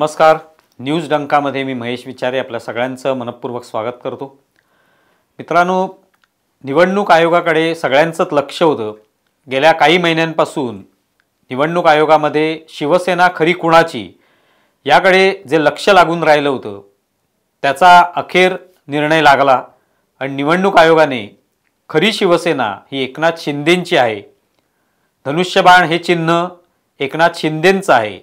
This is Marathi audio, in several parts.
नमस्कार न्यूज डंकामध्ये मी महेश विचारे आपल्या सगळ्यांचं मनपूर्वक स्वागत करतो मित्रांनो निवडणूक आयोगाकडे सगळ्यांचंच लक्ष होतं गेल्या काही महिन्यांपासून निवडणूक आयोगामध्ये शिवसेना खरी कुणाची याकडे जे लक्ष लागून राहिलं होतं त्याचा अखेर निर्णय लागला आणि निवडणूक आयोगाने खरी शिवसेना ही एकनाथ शिंदेंची आहे धनुष्यबाण हे चिन्ह एकनाथ शिंदेंचं आहे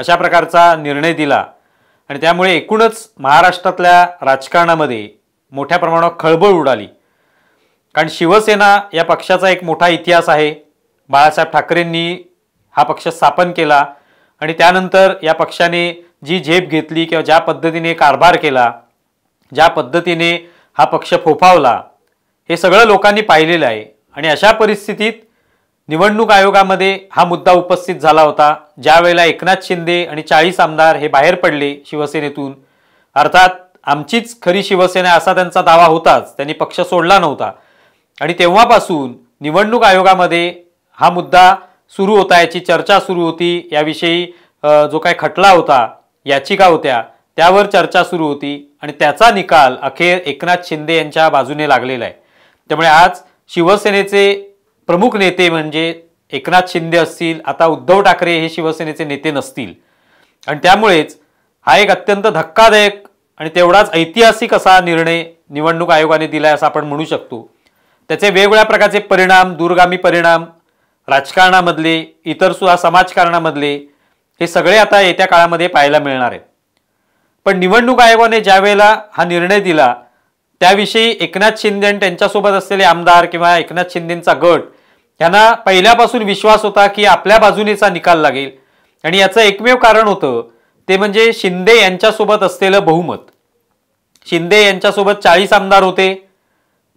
अशा प्रकारचा निर्णय दिला आणि त्यामुळे एकूणच महाराष्ट्रातल्या राजकारणामध्ये मोठ्या प्रमाणावर खळबळ उडाली कारण शिवसेना या पक्षाचा एक मोठा इतिहास आहे बाळासाहेब ठाकरेंनी हा पक्ष स्थापन केला आणि त्यानंतर या पक्षाने जी झेप घेतली किंवा ज्या पद्धतीने कारभार केला ज्या पद्धतीने हा पक्ष फोफावला हे सगळं लोकांनी पाहिलेलं आहे आणि अशा परिस्थितीत निवडणूक आयोगामध्ये हा मुद्दा उपस्थित झाला होता ज्यावेळेला एकनाथ शिंदे आणि चाळीस आमदार हे बाहेर पडले शिवसेनेतून अर्थात आमचीच खरी शिवसेना असा त्यांचा दावा होताच त्यांनी पक्ष सोडला नव्हता आणि तेव्हापासून निवडणूक आयोगामध्ये हा मुद्दा सुरू होता याची चर्चा सुरू होती याविषयी जो काय खटला होता याचिका होत्या त्यावर चर्चा सुरू होती आणि त्याचा निकाल अखेर एकनाथ शिंदे यांच्या बाजूने लागलेला आहे त्यामुळे आज शिवसेनेचे प्रमुख नेते म्हणजे एकनाथ शिंदे असतील आता उद्धव ठाकरे हे शिवसेनेचे नेते नसतील आणि त्यामुळेच हा एक अत्यंत धक्कादायक आणि तेवढाच ऐतिहासिक असा निर्णय निवडणूक आयोगाने दिला आहे असं आपण म्हणू शकतो त्याचे वेगवेगळ्या प्रकारचे परिणाम दूरगामी परिणाम राजकारणामधले इतर सुद्धा समाजकारणामधले हे सगळे आता येत्या काळामध्ये पाहायला मिळणार आहे पण निवडणूक आयोगाने ज्यावेळेला हा निर्णय दिला त्याविषयी एकनाथ शिंदे आणि त्यांच्यासोबत असलेले आमदार किंवा एकनाथ शिंदेंचा गट त्यांना पहिल्यापासून विश्वास होता की आपल्या बाजूनेचा निकाल लागेल आणि याचं एकमेव कारण होतं ते म्हणजे शिंदे यांच्यासोबत असलेलं बहुमत शिंदे यांच्यासोबत चाळीस आमदार होते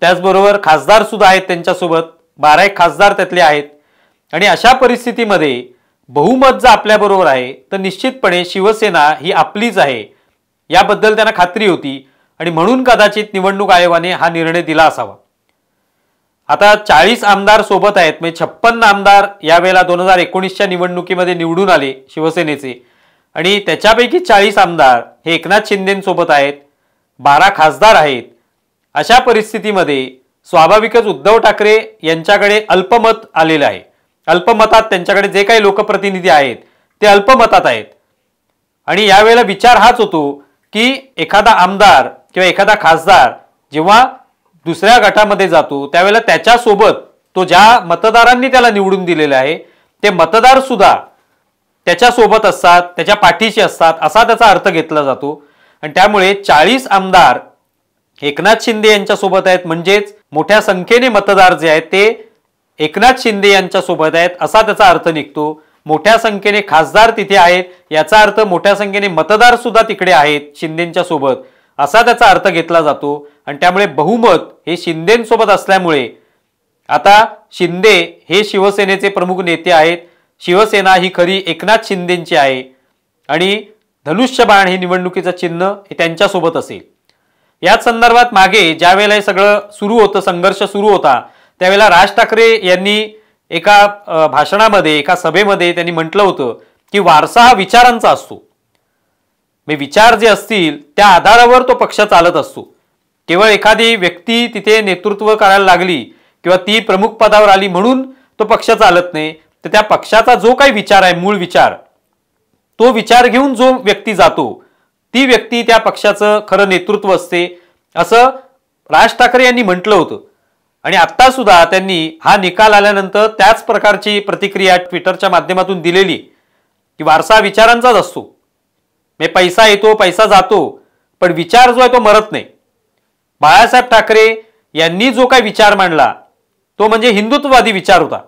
त्याचबरोबर खासदार सुद्धा आहेत त्यांच्यासोबत बारा एक खासदार त्यातले आहेत आणि अशा परिस्थितीमध्ये बहुमत जर आपल्याबरोबर आहे तर निश्चितपणे शिवसेना ही आपलीच आहे याबद्दल त्यांना खात्री होती आणि म्हणून कदाचित निवडणूक आयोगाने हा निर्णय दिला असावा आता चाळीस आमदार सोबत आहेत म्हणजे छप्पन्न आमदार यावेळेला दोन हजार एकोणीसच्या निवडणुकीमध्ये निवडून आले शिवसेनेचे आणि त्याच्यापैकी चाळीस आमदार हे एकनाथ शिंदेंसोबत आहेत बारा खासदार आहेत अशा परिस्थितीमध्ये स्वाभाविकच उद्धव ठाकरे यांच्याकडे अल्पमत आलेलं आहे अल्पमतात त्यांच्याकडे जे काही लोकप्रतिनिधी आहेत ते अल्पमतात आहेत आणि यावेळेला विचार हाच होतो की एखादा आमदार किंवा एखादा खासदार जेव्हा दुसऱ्या गटामध्ये जातो त्यावेळेला त्याच्यासोबत तो ज्या मतदारांनी त्याला निवडून दिलेले आहे ते मतदार सुद्धा त्याच्यासोबत असतात त्याच्या पाठीशी असतात असा त्याचा अर्थ घेतला जातो आणि त्यामुळे चाळीस आमदार एकनाथ शिंदे यांच्यासोबत आहेत म्हणजेच मोठ्या संख्येने मतदार जे आहेत ते एकनाथ शिंदे यांच्यासोबत आहेत असा त्याचा अर्थ निघतो मोठ्या संख्येने खासदार तिथे आहेत याचा अर्थ मोठ्या संख्येने मतदार सुद्धा तिकडे आहेत शिंदेच्या सोबत असा त्याचा अर्थ घेतला जातो आणि त्यामुळे बहुमत हे शिंदेंसोबत असल्यामुळे आता शिंदे हे शिवसेनेचे प्रमुख नेते आहेत शिवसेना ही खरी एकनाथ शिंदेंची आहे आणि धनुष्यबाण हे निवडणुकीचं चिन्ह हे त्यांच्यासोबत असेल याच संदर्भात मागे ज्यावेळेला हे सगळं सुरू होतं संघर्ष सुरू होता त्यावेळेला राज ठाकरे यांनी एका भाषणामध्ये एका सभेमध्ये त्यांनी म्हटलं होतं की वारसा हा विचारांचा असतो मी विचार जे असतील त्या आधारावर तो पक्ष चालत असतो केवळ एखादी व्यक्ती तिथे नेतृत्व करायला लागली किंवा ती प्रमुख पदावर आली म्हणून तो पक्ष चालत नाही तर त्या पक्षाचा जो काही विचार आहे मूळ विचार तो विचार घेऊन जो व्यक्ती जातो ती व्यक्ती त्या पक्षाचं खरं नेतृत्व असते असं राज ठाकरे यांनी म्हटलं होतं आणि आत्तासुद्धा सुद्धा त्यांनी हा निकाल आल्यानंतर त्याच प्रकारची प्रतिक्रिया ट्विटरच्या माध्यमातून दिलेली की वारसा विचारांचाच असतो मे पैसा येतो पैसा जातो पण विचार जो आहे तो मरत नाही बाळासाहेब ठाकरे यांनी जो काही विचार मांडला तो म्हणजे हिंदुत्ववादी विचार होता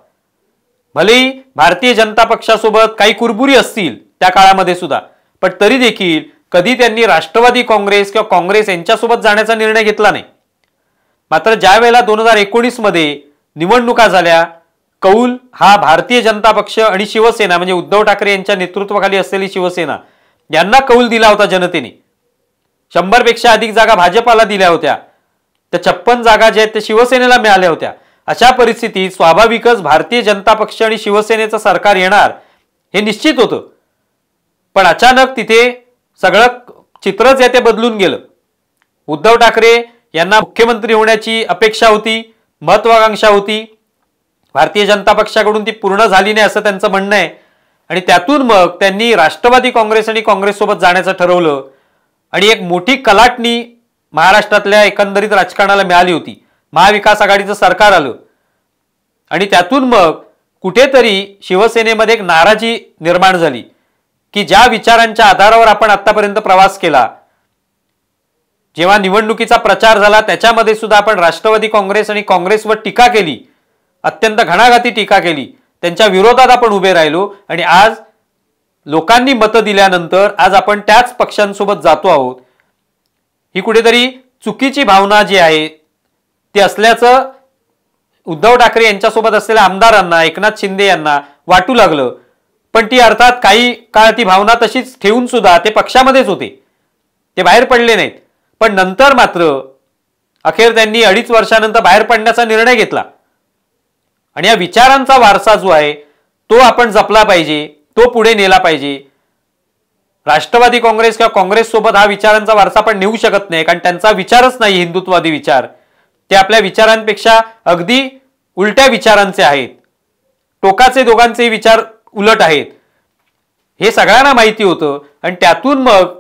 भलेही भारतीय जनता पक्षासोबत काही कुरबुरी असतील त्या काळामध्ये सुद्धा पण तरी देखील कधी त्यांनी राष्ट्रवादी काँग्रेस किंवा काँग्रेस यांच्यासोबत जाण्याचा निर्णय घेतला नाही मात्र ज्या वेळेला दोन हजार एकोणीसमध्ये निवडणुका झाल्या कौल हा भारतीय जनता पक्ष आणि शिवसेना म्हणजे उद्धव ठाकरे यांच्या नेतृत्वाखाली असलेली शिवसेना यांना कौल दिला होता जनतेने शंभरपेक्षा अधिक जागा भाजपाला दिल्या होत्या त्या छप्पन जागा ज्या आहेत त्या शिवसेनेला मिळाल्या होत्या अशा परिस्थितीत स्वाभाविकच भारतीय जनता पक्ष आणि शिवसेनेचं सरकार येणार हे निश्चित होतं पण अचानक तिथे सगळं चित्रच आहे ते बदलून गेलं उद्धव ठाकरे यांना मुख्यमंत्री होण्याची अपेक्षा होती महत्वाकांक्षा होती भारतीय जनता पक्षाकडून ती पूर्ण झाली नाही असं त्यांचं म्हणणं आहे आणि त्यातून मग त्यांनी राष्ट्रवादी काँग्रेस आणि काँग्रेससोबत जाण्याचं ठरवलं आणि एक मोठी कलाटणी महाराष्ट्रातल्या एकंदरीत राजकारणाला मिळाली होती महाविकास आघाडीचं सरकार आलं आणि त्यातून मग कुठेतरी शिवसेनेमध्ये एक नाराजी निर्माण झाली की ज्या विचारांच्या आधारावर आपण आतापर्यंत प्रवास केला जेव्हा निवडणुकीचा प्रचार झाला त्याच्यामध्ये सुद्धा आपण राष्ट्रवादी काँग्रेस आणि काँग्रेसवर टीका केली अत्यंत घणाघाती टीका केली त्यांच्या विरोधात आपण उभे राहिलो आणि आज लोकांनी मतं दिल्यानंतर आज आपण त्याच पक्षांसोबत जातो आहोत ही कुठेतरी चुकीची भावना जी आहे ती असल्याचं उद्धव ठाकरे यांच्यासोबत असलेल्या आमदारांना एकनाथ शिंदे यांना वाटू लागलं पण ती अर्थात काही काळ ती भावना तशीच ठेवून सुद्धा ते पक्षामध्येच होते ते बाहेर पडले नाहीत पण नंतर मात्र अखेर त्यांनी अडीच वर्षानंतर बाहेर पडण्याचा निर्णय घेतला आणि या विचारांचा वारसा जो आहे तो आपण जपला पाहिजे तो पुढे नेला पाहिजे राष्ट्रवादी काँग्रेस किंवा काँग्रेस सोबत हा विचारांचा वारसा आपण नेऊ शकत नाही कारण त्यांचा विचारच नाही हिंदुत्ववादी विचार ते आपल्या विचारांपेक्षा अगदी उलट्या विचारांचे आहेत टोकाचे दोघांचे विचार उलट आहेत हे सगळ्यांना माहिती होतं आणि त्यातून मग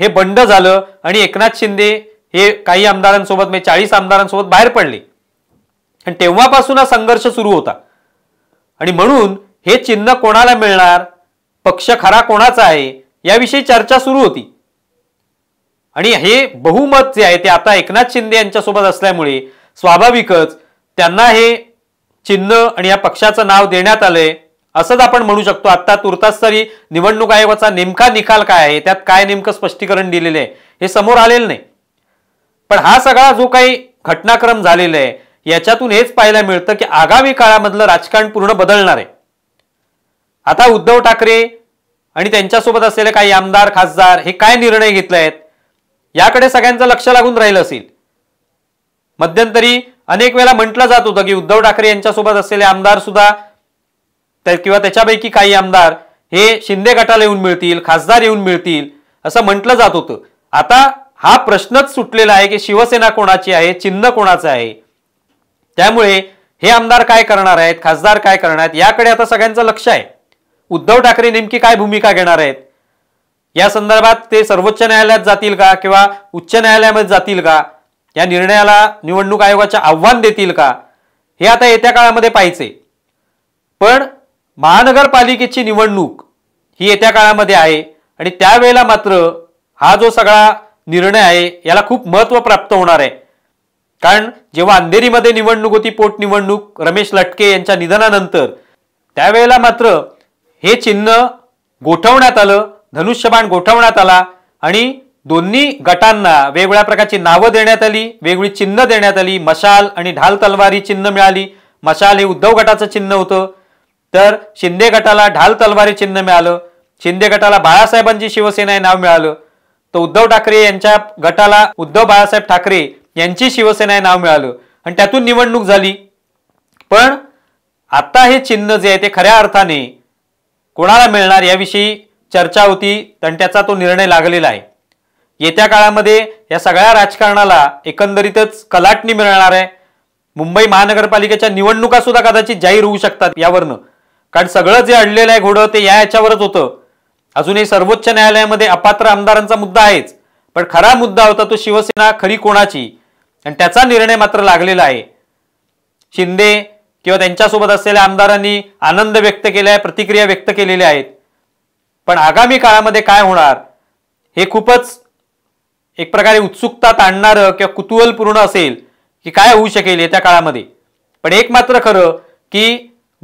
हे बंड झालं आणि एकनाथ शिंदे हे काही आमदारांसोबत म्हणजे चाळीस आमदारांसोबत बाहेर पडले आणि तेव्हापासून हा संघर्ष सुरू होता आणि म्हणून हे चिन्ह कोणाला मिळणार पक्ष खरा कोणाचा आहे याविषयी चर्चा सुरू होती आणि हे बहुमत जे आहे ते आता एकनाथ शिंदे यांच्यासोबत असल्यामुळे स्वाभाविकच त्यांना हे चिन्ह आणि या पक्षाचं नाव देण्यात आलंय असंच आपण म्हणू शकतो आता तुर्तास तरी निवडणूक आयोगाचा नेमका निकाल काय आहे त्यात काय नेमकं स्पष्टीकरण दिलेलं आहे हे समोर आलेलं नाही पण हा सगळा जो काही घटनाक्रम झालेला आहे याच्यातून हेच पाहायला मिळतं की आगामी काळामधलं राजकारण पूर्ण बदलणार आहे आता उद्धव ठाकरे आणि त्यांच्यासोबत असलेले काही आमदार खासदार हे काय निर्णय घेतले आहेत याकडे सगळ्यांचं लक्ष लागून राहिलं असेल मध्यंतरी अनेक वेळा म्हटलं जात होतं की उद्धव ठाकरे यांच्यासोबत असलेले आमदार सुद्धा किंवा त्याच्यापैकी काही आमदार हे शिंदे गटाला येऊन मिळतील खासदार येऊन मिळतील असं म्हटलं जात होतं आता हा प्रश्नच सुटलेला आहे की शिवसेना कोणाची आहे चिन्ह कोणाचं आहे त्यामुळे हे आमदार काय करणार आहेत खासदार काय करणार आहेत याकडे आता सगळ्यांचं लक्ष आहे उद्धव ठाकरे नेमकी काय भूमिका घेणार आहेत या संदर्भात ते सर्वोच्च न्यायालयात जातील का किंवा उच्च न्यायालयामध्ये जातील का या निर्णयाला निवडणूक आयोगाचे आव्हान देतील का हे आता येत्या काळामध्ये पाहिजे पण महानगरपालिकेची निवडणूक ही येत्या काळामध्ये आहे आणि त्यावेळेला मात्र हा जो सगळा निर्णय आहे याला खूप महत्त्व प्राप्त होणार आहे कारण जेव्हा अंधेरीमध्ये निवडणूक होती पोटनिवडणूक रमेश लटके यांच्या निधनानंतर त्यावेळेला मात्र हे चिन्ह गोठवण्यात आलं धनुष्यबाण गोठवण्यात आला आणि दोन्ही गटांना वेगवेगळ्या प्रकारची नावं देण्यात आली वेगवेगळी चिन्ह देण्यात आली मशाल आणि ढाल तलवारी चिन्ह मिळाली मशाल हे उद्धव गटाचं चिन्ह होतं तर शिंदे गटाला ढाल तलवारी चिन्ह मिळालं शिंदे गटाला बाळासाहेबांची शिवसेना हे नाव मिळालं तर उद्धव ठाकरे यांच्या गटाला उद्धव बाळासाहेब ठाकरे यांची शिवसेना हे नाव मिळालं आणि त्यातून निवडणूक झाली पण आत्ता हे चिन्ह जे आहे ते खऱ्या अर्थाने कोणाला मिळणार याविषयी चर्चा होती आणि त्याचा तो निर्णय लागलेला आहे येत्या काळामध्ये या सगळ्या राजकारणाला एकंदरीतच कलाटणी मिळणार आहे मुंबई महानगरपालिकेच्या निवडणुका सुद्धा कदाचित जाहीर होऊ शकतात यावरनं कारण सगळं जे अडलेलं आहे घोडं ते या याच्यावरच होतं अजूनही सर्वोच्च न्यायालयामध्ये अपात्र आमदारांचा मुद्दा आहेच पण खरा मुद्दा होता तो शिवसेना खरी कोणाची आणि त्याचा निर्णय मात्र लागलेला आहे शिंदे किंवा त्यांच्यासोबत असलेल्या आमदारांनी आनंद व्यक्त केला आहे प्रतिक्रिया व्यक्त केलेल्या आहेत पण आगामी काळामध्ये काय होणार हे खूपच एक प्रकारे उत्सुकता ताणणारं किंवा कुतूहलपूर्ण असेल की काय होऊ शकेल येत्या काळामध्ये पण एक मात्र खरं की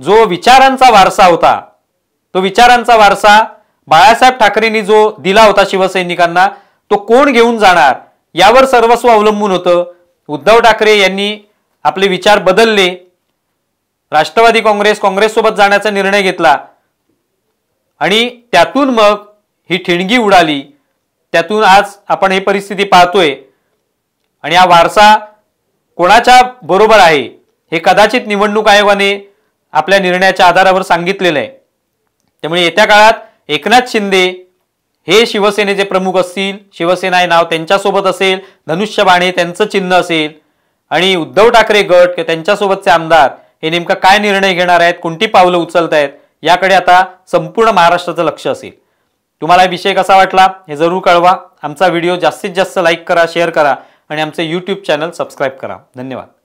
जो विचारांचा वारसा होता तो विचारांचा वारसा बाळासाहेब ठाकरेंनी जो दिला होता शिवसैनिकांना तो कोण घेऊन जाणार यावर सर्वस्व अवलंबून होतं उद्धव ठाकरे यांनी आपले विचार बदलले राष्ट्रवादी काँग्रेस काँग्रेससोबत जाण्याचा निर्णय घेतला आणि त्यातून मग ही ठिणगी उडाली त्यातून आज आपण ही परिस्थिती पाहतोय आणि हा वारसा कोणाच्या बरोबर आहे हे कदाचित निवडणूक आयोगाने आपल्या निर्णयाच्या आधारावर सांगितलेलं आहे त्यामुळे येत्या काळात एकनाथ शिंदे हे शिवसेनेचे प्रमुख असतील शिवसेना हे नाव त्यांच्यासोबत असेल धनुष्य बाणे त्यांचं चिन्ह असेल आणि उद्धव ठाकरे गट किंवा त्यांच्यासोबतचे आमदार हे नेमका काय निर्णय घेणार आहेत कोणती पावलं उचलत आहेत याकडे आता संपूर्ण महाराष्ट्राचं लक्ष असेल तुम्हाला विषय कसा वाटला हे जरूर कळवा आमचा व्हिडिओ जास्तीत जास्त लाईक करा शेअर करा आणि आमचे यूट्यूब चॅनल सबस्क्राईब करा धन्यवाद